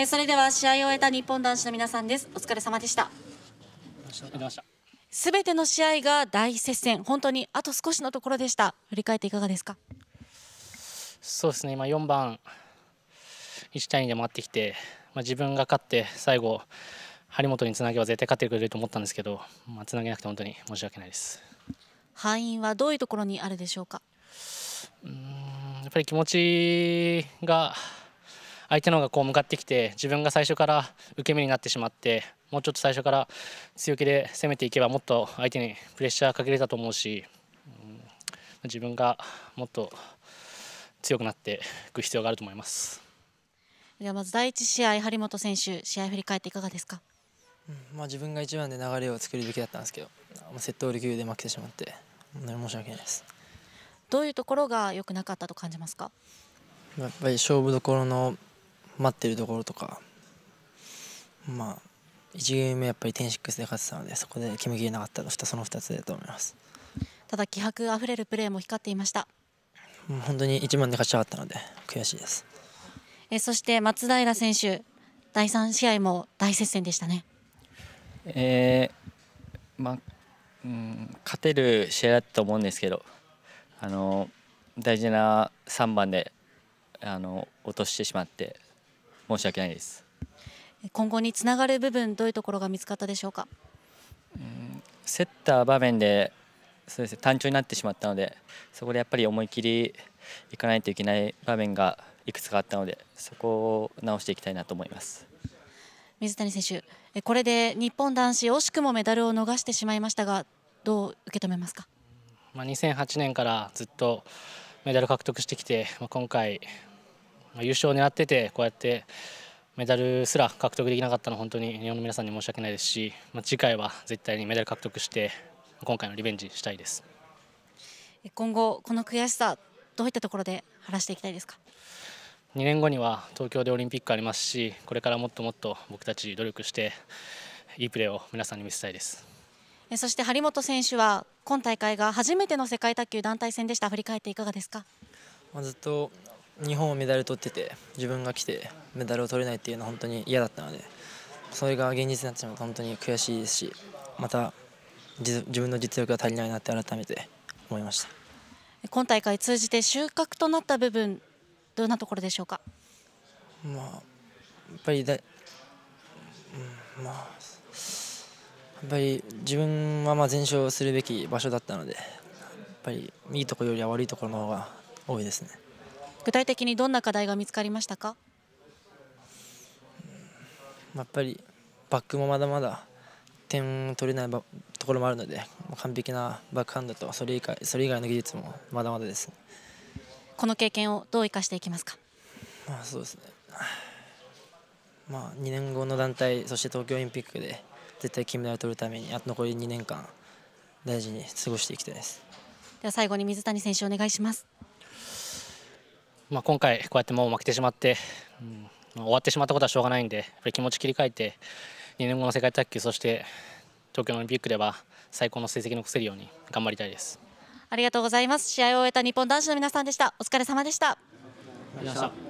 えそれでは試合を終えた日本男子の皆さんですお疲れ様でしたすべての試合が大接戦本当にあと少しのところでした振り返っていかがですかそうですね今4番1対2で回ってきて、まあ、自分が勝って最後張本につなげば絶対勝ってくれると思ったんですけど、まあ、つなげなくて本当に申し訳ないです敗因はどういうところにあるでしょうかうんやっぱり気持ちが相手の方がこう向かってきて自分が最初から受け身になってしまってもうちょっと最初から強気で攻めていけばもっと相手にプレッシャーかけれたと思うし、自分がもっと強くなっていく必要があると思います。ではまず第一試合張本選手試合振り返っていかがですか。うん、まあ自分が一番で流れを作るべきだったんですけど、まあ、セットオール級で負けてしまって、申し訳ないです。どういうところが良くなかったと感じますか。やっぱり勝負どころの待ってるところとかまあ1ゲーム目やっぱり10-6で勝ってたのでそこで決めきれなかったのその2つだと思いますただ気迫あふれるプレーも光っていました本当に一番で勝ちたかったので悔しいですえそして松平選手第3試合も大接戦でしたねえー、まあ、うん、勝てる試合だったと思うんですけどあの大事な3番であの落としてしまって申し訳ないです今後につながる部分どういうところが見つかったでしょうか、うん、競った場面でそうです単調になってしまったのでそこでやっぱり思い切りいかないといけない場面がいくつかあったのでそこを直していきたいなと思います水谷選手これで日本男子惜しくもメダルを逃してしまいましたがどう受け止めますか、まあ、2008年からずっとメダル獲得してきて、まあ、今回優勝を狙っててこうやってメダルすら獲得できなかったのは本当に日本の皆さんに申し訳ないですし、まあ、次回は絶対にメダル獲得して今回のリベンジしたいです今後この悔しさどういったところで晴らしていきたいですか2年後には東京でオリンピックありますしこれからもっともっと僕たち努力していいプレーを皆さんに見せたいですそして張本選手は今大会が初めての世界卓球団体戦でした振り返っていかがですかずっと日本をメダル取ってて自分が来てメダルを取れないっていうのは本当に嫌だったのでそれが現実になってしまうと本当に悔しいですしまた自分の実力が足りないなって改めて思いました今大会通じて収穫となった部分どんなところでしょうか、まあ、やっぱりだ、うん、まあやっぱり自分はまあ全勝するべき場所だったのでやっぱりいいところよりは悪いところの方が多いですね。具体的にどんな課題が見つかりましたかやっぱりバックもまだまだ点取れないところもあるので完璧なバックハンドとそれ以外それ以外の技術もまだまだです、この経験をどう生かしていきますか、まあ、そうですね、まあ、2年後の団体そして東京オリンピックで絶対金メダルを取るためにあと残り2年間大事に過ごしていきたいですでは最後に水谷選手お願いします。まあ、今回、こうやってもう負けてしまって、うん終わってしまったことはしょうがないんで、やっぱり気持ち切り替えて、2年後の世界卓球、そして東京オリンピックでは最高の成績残せるように頑張りたいです。ありがとうございます。試合を終えた日本男子の皆さんでした。お疲れ様でした。ありがとうございました。